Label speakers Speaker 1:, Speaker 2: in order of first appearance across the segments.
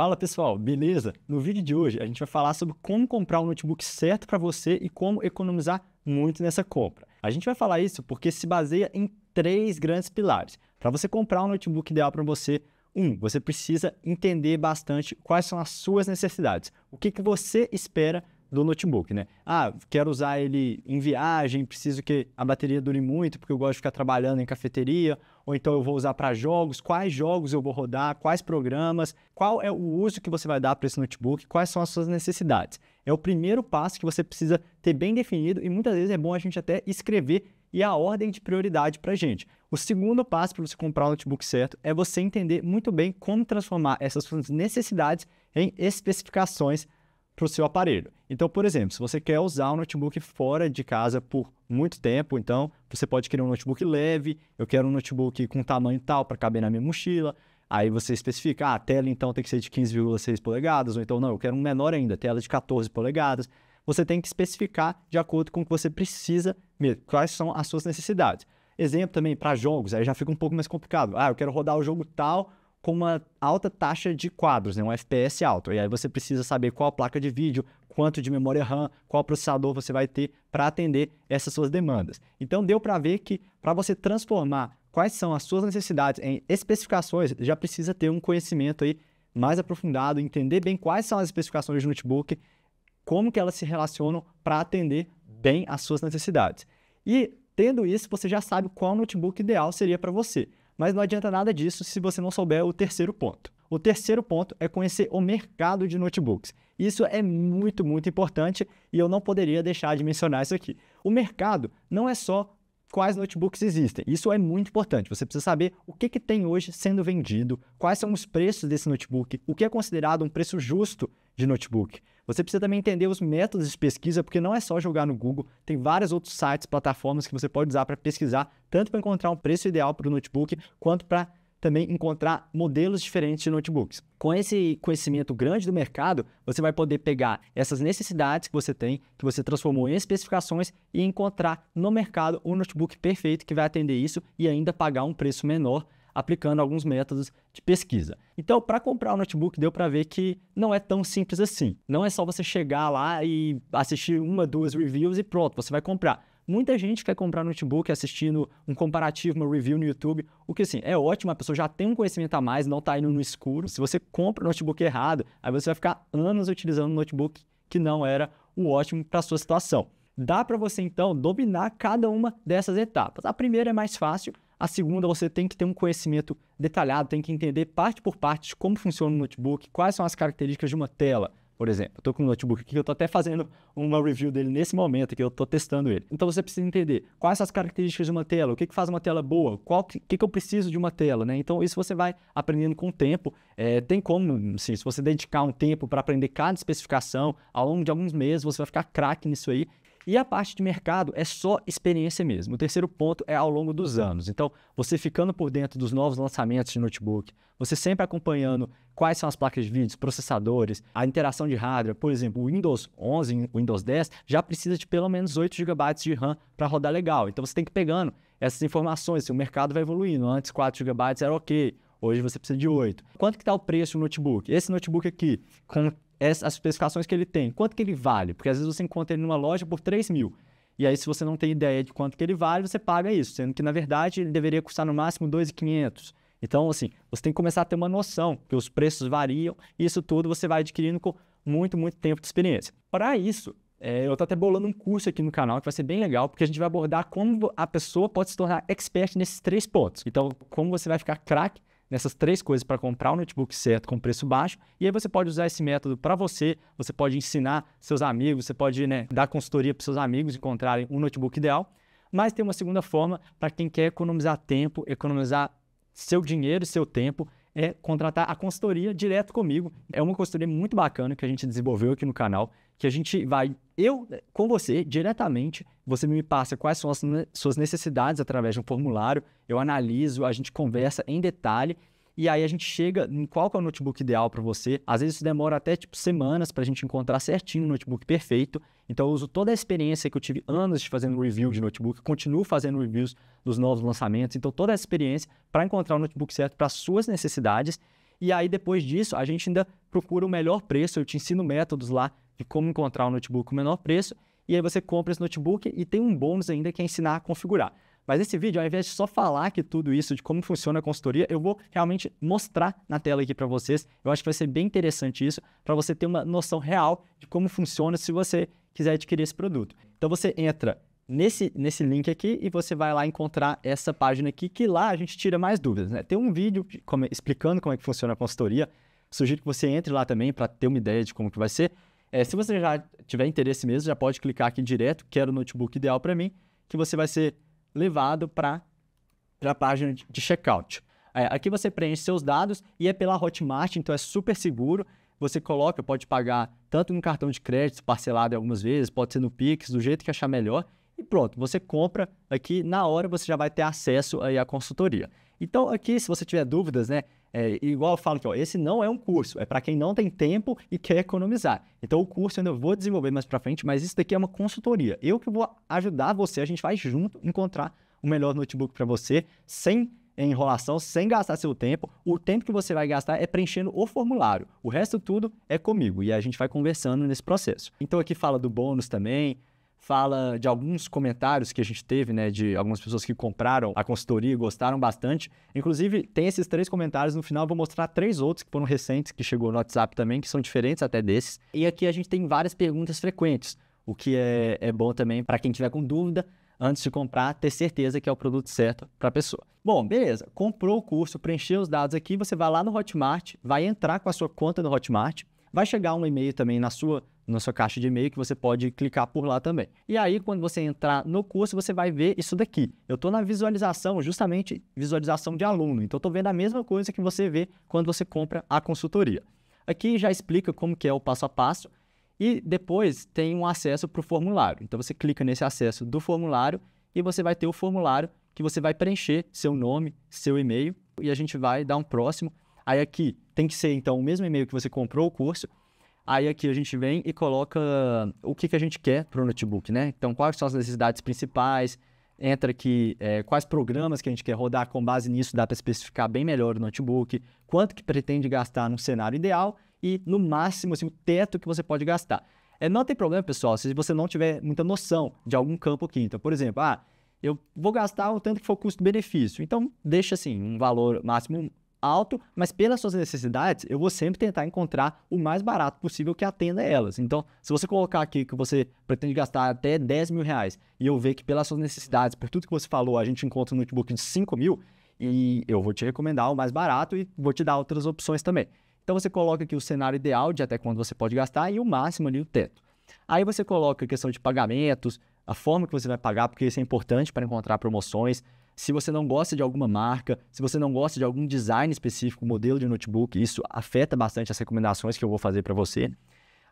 Speaker 1: Fala pessoal, beleza? No vídeo de hoje a gente vai falar sobre como comprar o um notebook certo para você e como economizar muito nessa compra. A gente vai falar isso porque se baseia em três grandes pilares. Para você comprar um notebook ideal para você, um, você precisa entender bastante quais são as suas necessidades, o que, que você espera do notebook, né? Ah, quero usar ele em viagem, preciso que a bateria dure muito, porque eu gosto de ficar trabalhando em cafeteria, ou então eu vou usar para jogos, quais jogos eu vou rodar, quais programas, qual é o uso que você vai dar para esse notebook, quais são as suas necessidades. É o primeiro passo que você precisa ter bem definido e muitas vezes é bom a gente até escrever e a ordem de prioridade para a gente. O segundo passo para você comprar o notebook certo é você entender muito bem como transformar essas suas necessidades em especificações para o seu aparelho. Então, por exemplo, se você quer usar um notebook fora de casa por muito tempo, então você pode querer um notebook leve, eu quero um notebook com tamanho tal para caber na minha mochila. Aí você especifica, ah, a tela então tem que ser de 15,6 polegadas, ou então não, eu quero um menor ainda, tela de 14 polegadas. Você tem que especificar de acordo com o que você precisa mesmo, quais são as suas necessidades. Exemplo também para jogos, aí já fica um pouco mais complicado. Ah, eu quero rodar o jogo tal com uma alta taxa de quadros, né? um FPS alto. E aí você precisa saber qual a placa de vídeo, quanto de memória RAM, qual processador você vai ter para atender essas suas demandas. Então deu para ver que para você transformar quais são as suas necessidades em especificações, já precisa ter um conhecimento aí mais aprofundado, entender bem quais são as especificações de notebook, como que elas se relacionam para atender bem as suas necessidades. E tendo isso, você já sabe qual notebook ideal seria para você. Mas não adianta nada disso se você não souber o terceiro ponto. O terceiro ponto é conhecer o mercado de notebooks. Isso é muito, muito importante e eu não poderia deixar de mencionar isso aqui. O mercado não é só quais notebooks existem. Isso é muito importante. Você precisa saber o que, que tem hoje sendo vendido, quais são os preços desse notebook, o que é considerado um preço justo de notebook. Você precisa também entender os métodos de pesquisa, porque não é só jogar no Google, tem vários outros sites, plataformas que você pode usar para pesquisar, tanto para encontrar um preço ideal para o notebook, quanto para também encontrar modelos diferentes de notebooks. Com esse conhecimento grande do mercado, você vai poder pegar essas necessidades que você tem, que você transformou em especificações e encontrar no mercado o um notebook perfeito que vai atender isso e ainda pagar um preço menor aplicando alguns métodos de pesquisa. Então, para comprar o um notebook, deu para ver que não é tão simples assim. Não é só você chegar lá e assistir uma, duas reviews e pronto, você vai comprar. Muita gente quer comprar um notebook assistindo um comparativo, uma review no YouTube, o que assim, é ótimo, a pessoa já tem um conhecimento a mais, não está indo no escuro. Se você compra o notebook errado, aí você vai ficar anos utilizando um notebook que não era o ótimo para sua situação. Dá para você então dominar cada uma dessas etapas. A primeira é mais fácil, a segunda, você tem que ter um conhecimento detalhado, tem que entender parte por parte como funciona o notebook, quais são as características de uma tela, por exemplo. Eu estou com um notebook aqui, eu estou até fazendo uma review dele nesse momento, que eu estou testando ele. Então você precisa entender quais são as características de uma tela, o que, que faz uma tela boa, o que, que, que, eu preciso de uma tela, né? Então isso você vai aprendendo com o tempo. É, tem como, assim, se você dedicar um tempo para aprender cada especificação, ao longo de alguns meses você vai ficar craque nisso aí e a parte de mercado é só experiência mesmo. O terceiro ponto é ao longo dos anos. Então, você ficando por dentro dos novos lançamentos de notebook, você sempre acompanhando quais são as placas de vídeo, processadores, a interação de hardware. Por exemplo, o Windows 11, o Windows 10 já precisa de pelo menos 8 GB de RAM para rodar legal. Então, você tem que ir pegando essas informações. Assim, o mercado vai evoluindo. Antes, 4 GB era ok. Hoje você precisa de 8. Quanto que está o preço do notebook? Esse notebook aqui, com as especificações que ele tem, quanto que ele vale, porque às vezes você encontra ele numa loja por 3 mil. E aí, se você não tem ideia de quanto que ele vale, você paga isso, sendo que, na verdade, ele deveria custar no máximo 2,500. Então, assim, você tem que começar a ter uma noção, que os preços variam, e isso tudo você vai adquirindo com muito, muito tempo de experiência. Para isso, é, eu estou até bolando um curso aqui no canal que vai ser bem legal, porque a gente vai abordar como a pessoa pode se tornar expert nesses três pontos. Então, como você vai ficar craque nessas três coisas para comprar o um notebook certo com preço baixo. E aí você pode usar esse método para você, você pode ensinar seus amigos, você pode né, dar consultoria para seus amigos encontrarem um notebook ideal. Mas tem uma segunda forma para quem quer economizar tempo, economizar seu dinheiro e seu tempo, é contratar a consultoria direto comigo. É uma consultoria muito bacana que a gente desenvolveu aqui no canal que a gente vai, eu com você diretamente, você me passa quais são as suas necessidades através de um formulário, eu analiso, a gente conversa em detalhe e aí a gente chega em qual é o notebook ideal para você. Às vezes isso demora até tipo semanas para a gente encontrar certinho o notebook perfeito. Então eu uso toda a experiência que eu tive anos de fazendo review de notebook, continuo fazendo reviews dos novos lançamentos, então toda a experiência para encontrar o notebook certo para suas necessidades. E aí depois disso, a gente ainda procura o melhor preço, eu te ensino métodos lá de como encontrar um notebook com menor preço, e aí você compra esse notebook e tem um bônus ainda que é ensinar a configurar. Mas nesse vídeo, ao invés de só falar que tudo isso, de como funciona a consultoria, eu vou realmente mostrar na tela aqui para vocês. Eu acho que vai ser bem interessante isso, para você ter uma noção real de como funciona se você quiser adquirir esse produto. Então você entra nesse, nesse link aqui e você vai lá encontrar essa página aqui, que lá a gente tira mais dúvidas. Né? Tem um vídeo como, explicando como é que funciona a consultoria. Sugiro que você entre lá também para ter uma ideia de como que vai ser. É, se você já tiver interesse mesmo, já pode clicar aqui direto, quero o notebook ideal para mim, que você vai ser levado para a página de checkout. É, aqui você preenche seus dados e é pela Hotmart, então é super seguro. Você coloca, pode pagar tanto no cartão de crédito, parcelado algumas vezes, pode ser no Pix, do jeito que achar melhor. E pronto, você compra aqui, na hora você já vai ter acesso aí à consultoria. Então aqui, se você tiver dúvidas, né, é, igual eu falo que ó, esse não é um curso, é para quem não tem tempo e quer economizar. Então o curso eu ainda vou desenvolver mais para frente, mas isso daqui é uma consultoria. Eu que vou ajudar você, a gente vai junto encontrar o melhor notebook para você, sem enrolação, sem gastar seu tempo. O tempo que você vai gastar é preenchendo o formulário. O resto tudo é comigo e a gente vai conversando nesse processo. Então aqui fala do bônus também, fala de alguns comentários que a gente teve, né, de algumas pessoas que compraram a consultoria e gostaram bastante. Inclusive, tem esses três comentários no final, eu vou mostrar três outros que foram recentes, que chegou no WhatsApp também, que são diferentes até desses. E aqui a gente tem várias perguntas frequentes, o que é, é bom também para quem tiver com dúvida, antes de comprar, ter certeza que é o produto certo para a pessoa. Bom, beleza, comprou o curso, preencheu os dados aqui, você vai lá no Hotmart, vai entrar com a sua conta no Hotmart, vai chegar um e-mail também na sua na sua caixa de e-mail que você pode clicar por lá também. E aí, quando você entrar no curso, você vai ver isso daqui. Eu estou na visualização, justamente visualização de aluno. Então, estou vendo a mesma coisa que você vê quando você compra a consultoria. Aqui já explica como que é o passo a passo. E depois tem um acesso para o formulário. Então, você clica nesse acesso do formulário e você vai ter o formulário que você vai preencher seu nome, seu e-mail e a gente vai dar um próximo. Aí aqui tem que ser, então, o mesmo e-mail que você comprou o curso Aí aqui a gente vem e coloca o que, que a gente quer para o notebook, né? Então, quais são as necessidades principais, entra aqui é, quais programas que a gente quer rodar, com base nisso dá para especificar bem melhor o notebook, quanto que pretende gastar num cenário ideal e, no máximo, assim, o teto que você pode gastar. É, não tem problema, pessoal, se você não tiver muita noção de algum campo aqui. Então, por exemplo, ah, eu vou gastar o tanto que for custo-benefício. Então, deixa assim, um valor máximo alto, mas pelas suas necessidades, eu vou sempre tentar encontrar o mais barato possível que atenda elas. Então, se você colocar aqui que você pretende gastar até 10 mil reais e eu ver que pelas suas necessidades, por tudo que você falou, a gente encontra um notebook de 5 mil, e eu vou te recomendar o mais barato e vou te dar outras opções também. Então, você coloca aqui o cenário ideal de até quando você pode gastar e o máximo ali, o teto. Aí você coloca a questão de pagamentos, a forma que você vai pagar, porque isso é importante para encontrar promoções se você não gosta de alguma marca, se você não gosta de algum design específico, modelo de notebook, isso afeta bastante as recomendações que eu vou fazer para você.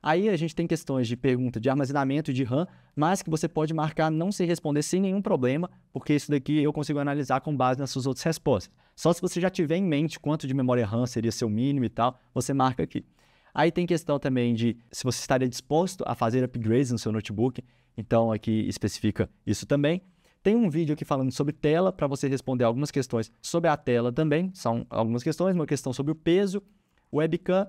Speaker 1: Aí a gente tem questões de pergunta de armazenamento e de RAM, mas que você pode marcar não se responder sem nenhum problema, porque isso daqui eu consigo analisar com base nas suas outras respostas. Só se você já tiver em mente quanto de memória RAM seria seu mínimo e tal, você marca aqui. Aí tem questão também de se você estaria disposto a fazer upgrades no seu notebook, então aqui especifica isso também. Tem um vídeo aqui falando sobre tela, para você responder algumas questões sobre a tela também. São algumas questões, uma questão sobre o peso, webcam,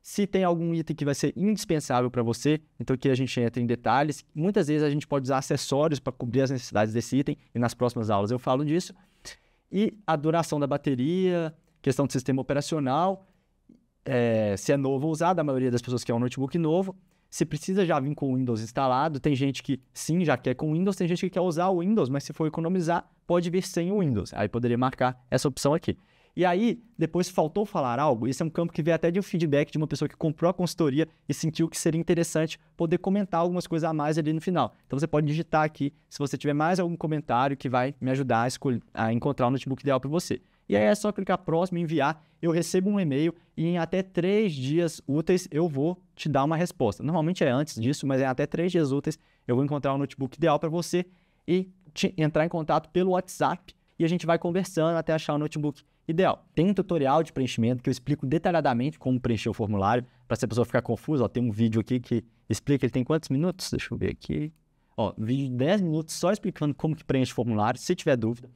Speaker 1: se tem algum item que vai ser indispensável para você, então aqui a gente entra em detalhes. Muitas vezes a gente pode usar acessórios para cobrir as necessidades desse item, e nas próximas aulas eu falo disso. E a duração da bateria, questão do sistema operacional, é, se é novo ou usado, a maioria das pessoas quer um notebook novo você precisa já vir com o Windows instalado. Tem gente que sim, já quer com o Windows, tem gente que quer usar o Windows, mas se for economizar, pode vir sem o Windows. Aí poderia marcar essa opção aqui. E aí, depois faltou falar algo, esse é um campo que veio até de um feedback de uma pessoa que comprou a consultoria e sentiu que seria interessante poder comentar algumas coisas a mais ali no final. Então você pode digitar aqui se você tiver mais algum comentário que vai me ajudar a, escolher, a encontrar o notebook ideal para você. E aí é só clicar próximo, enviar, eu recebo um e-mail e em até três dias úteis eu vou te dar uma resposta. Normalmente é antes disso, mas em até três dias úteis eu vou encontrar o um notebook ideal para você e entrar em contato pelo WhatsApp e a gente vai conversando até achar o notebook ideal. Tem um tutorial de preenchimento que eu explico detalhadamente como preencher o formulário, para se a pessoa ficar confusa. Ó, tem um vídeo aqui que explica, ele tem quantos minutos? Deixa eu ver aqui. Ó, vídeo de 10 minutos só explicando como que preenche o formulário, se tiver dúvida.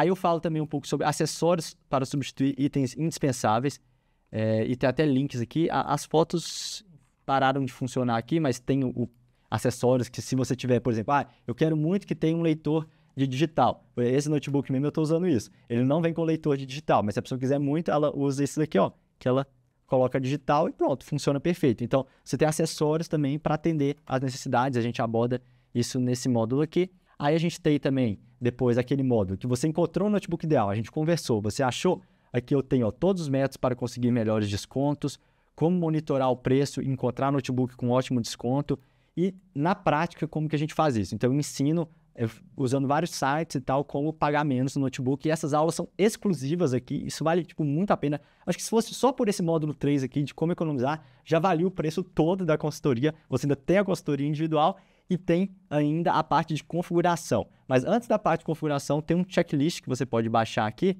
Speaker 1: Aí eu falo também um pouco sobre acessórios para substituir itens indispensáveis. É, e tem até links aqui. as fotos pararam de funcionar aqui, mas tem o, o, acessórios que se você tiver, por exemplo, ah, eu quero muito que tenha um leitor de digital. Esse notebook mesmo eu estou usando isso. Ele não vem com leitor de digital, mas se a pessoa quiser muito, ela usa esse daqui, ó, que ela coloca digital e pronto, funciona perfeito. Então, você tem acessórios também para atender às necessidades. A gente aborda isso nesse módulo aqui. Aí a gente tem também depois aquele módulo, que você encontrou o notebook ideal, a gente conversou, você achou, aqui eu tenho ó, todos os métodos para conseguir melhores descontos, como monitorar o preço, encontrar notebook com ótimo desconto e na prática como que a gente faz isso. Então eu ensino eh, usando vários sites e tal como pagar menos no notebook e essas aulas são exclusivas aqui, isso vale tipo muito a pena. Acho que se fosse só por esse módulo 3 aqui de como economizar, já valia o preço todo da consultoria. Você ainda tem a consultoria individual e tem ainda a parte de configuração. Mas antes da parte de configuração, tem um checklist que você pode baixar aqui,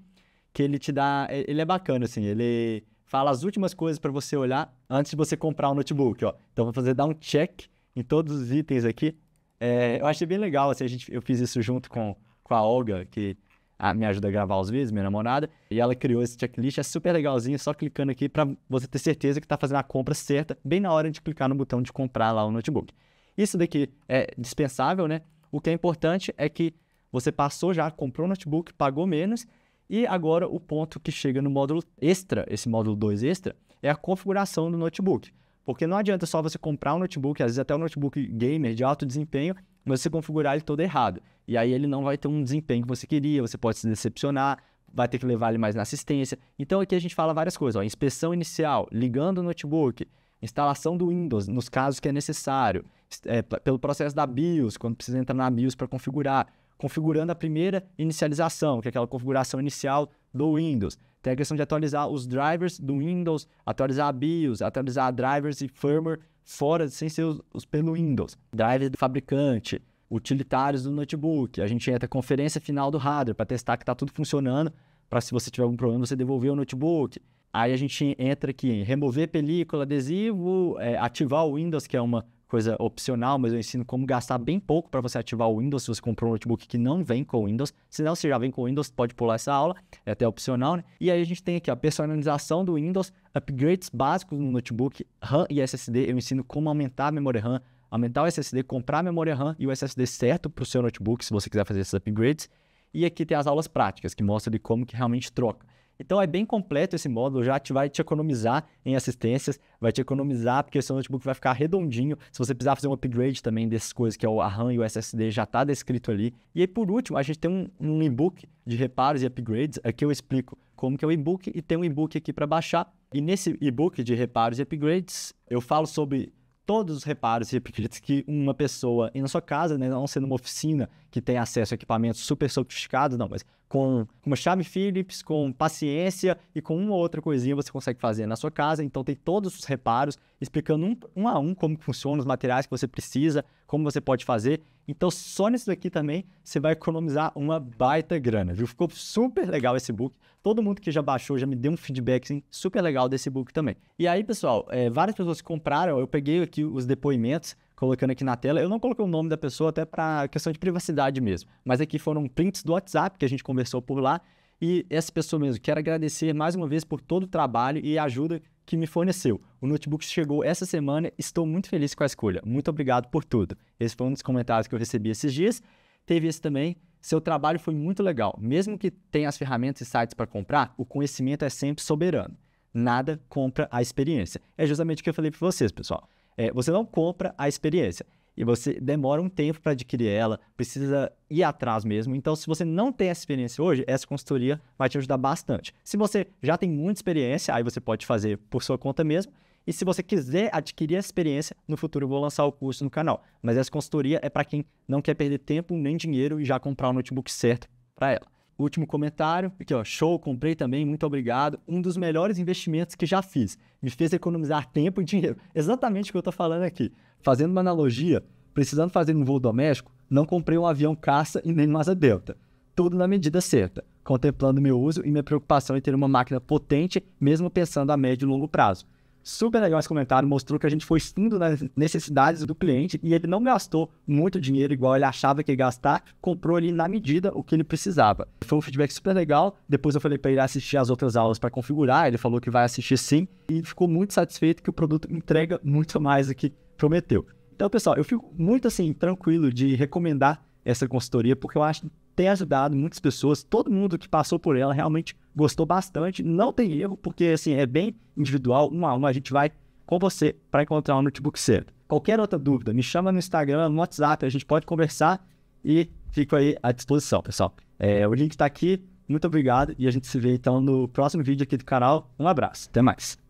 Speaker 1: que ele te dá, ele é bacana assim, ele fala as últimas coisas para você olhar antes de você comprar o um notebook, ó. Então vou fazer dar um check em todos os itens aqui. É, eu achei bem legal, assim, a gente, eu fiz isso junto com, com a Olga, que a, me ajuda a gravar os vídeos, minha namorada, e ela criou esse checklist, é super legalzinho, só clicando aqui para você ter certeza que está fazendo a compra certa, bem na hora de clicar no botão de comprar lá o notebook. Isso daqui é dispensável, né? O que é importante é que você passou já, comprou o notebook, pagou menos, e agora o ponto que chega no módulo extra, esse módulo 2 extra, é a configuração do notebook. Porque não adianta só você comprar um notebook, às vezes até um notebook gamer de alto desempenho, mas você configurar ele todo errado. E aí ele não vai ter um desempenho que você queria, você pode se decepcionar, vai ter que levar ele mais na assistência. Então aqui a gente fala várias coisas, ó, inspeção inicial, ligando o notebook, instalação do Windows nos casos que é necessário, é, pelo processo da BIOS, quando precisa entrar na BIOS para configurar, configurando a primeira inicialização, que é aquela configuração inicial do Windows. Tem a questão de atualizar os drivers do Windows, atualizar a BIOS, atualizar drivers e firmware fora, sem ser os, os pelo Windows. Drivers do fabricante, utilitários do notebook. A gente entra conferência final do hardware para testar que está tudo funcionando, para se você tiver algum problema você devolver o notebook. Aí a gente entra aqui em remover película, adesivo, é, ativar o Windows, que é uma coisa opcional, mas eu ensino como gastar bem pouco para você ativar o Windows se você comprou um notebook que não vem com o Windows. Se não, se já vem com o Windows, pode pular essa aula, é até opcional, né? E aí a gente tem aqui a personalização do Windows, upgrades básicos no notebook, RAM e SSD. Eu ensino como aumentar a memória RAM, aumentar o SSD, comprar a memória RAM e o SSD certo para o seu notebook, se você quiser fazer esses upgrades. E aqui tem as aulas práticas, que mostra de como que realmente troca. Então é bem completo esse módulo, já te, vai te economizar em assistências, vai te economizar porque seu notebook vai ficar redondinho. Se você precisar fazer um upgrade também dessas coisas, que é o RAM e o SSD, já está descrito ali. E aí, por último, a gente tem um, um e-book de reparos e upgrades. Aqui é eu explico como que é o e-book e tem um e-book aqui para baixar. E nesse e-book de reparos e upgrades, eu falo sobre todos os reparos e repites que uma pessoa, e na sua casa, né, não sendo uma oficina que tem acesso a equipamentos super sofisticados, não, mas com uma chave Phillips, com paciência e com uma outra coisinha você consegue fazer na sua casa. Então tem todos os reparos explicando um, um a um como funciona os materiais que você precisa, como você pode fazer. Então só nisso daqui também você vai economizar uma baita grana, viu? Ficou super legal esse book. Todo mundo que já baixou já me deu um feedback assim, super legal desse book também. E aí, pessoal, é, várias pessoas compraram, eu peguei aqui os depoimentos, colocando aqui na tela. Eu não coloquei o nome da pessoa até para questão de privacidade mesmo, mas aqui foram prints do WhatsApp que a gente conversou por lá. E essa pessoa mesmo, quero agradecer mais uma vez por todo o trabalho e a ajuda que me forneceu. O notebook chegou essa semana, estou muito feliz com a escolha. Muito obrigado por tudo. Esse foi um dos comentários que eu recebi esses dias. Teve esse também, seu trabalho foi muito legal. Mesmo que tenha as ferramentas e sites para comprar, o conhecimento é sempre soberano. Nada compra a experiência. É justamente o que eu falei para vocês, pessoal. É, você não compra a experiência e você demora um tempo para adquirir ela, precisa ir atrás mesmo. Então, se você não tem essa experiência hoje, essa consultoria vai te ajudar bastante. Se você já tem muita experiência, aí você pode fazer por sua conta mesmo. E se você quiser adquirir a experiência, no futuro eu vou lançar o curso no canal. Mas essa consultoria é para quem não quer perder tempo nem dinheiro e já comprar o notebook certo para ela. Último comentário, aqui ó, show, comprei também, muito obrigado. Um dos melhores investimentos que já fiz. Me fez economizar tempo e dinheiro. Exatamente o que eu tô falando aqui. Fazendo uma analogia, precisando fazer um voo doméstico, não comprei um avião caça e nem um asa delta. Tudo na medida certa, contemplando meu uso e minha preocupação em ter uma máquina potente, mesmo pensando a médio e longo prazo. Super legal esse comentário, mostrou que a gente foi indo nas necessidades do cliente e ele não gastou muito dinheiro igual ele achava que ia gastar, comprou ali na medida o que ele precisava. Foi um feedback super legal. Depois eu falei para ele assistir as outras aulas para configurar, ele falou que vai assistir sim e ficou muito satisfeito que o produto entrega muito mais do que prometeu. Então, pessoal, eu fico muito assim tranquilo de recomendar essa consultoria, porque eu acho tem ajudado muitas pessoas, todo mundo que passou por ela realmente gostou bastante. Não tem erro, porque assim, é bem individual, um a um, a gente vai com você para encontrar um notebook certo. Qualquer outra dúvida, me chama no Instagram, no WhatsApp, a gente pode conversar e fico aí à disposição, pessoal. É, o link está aqui, muito obrigado e a gente se vê então no próximo vídeo aqui do canal. Um abraço, até mais.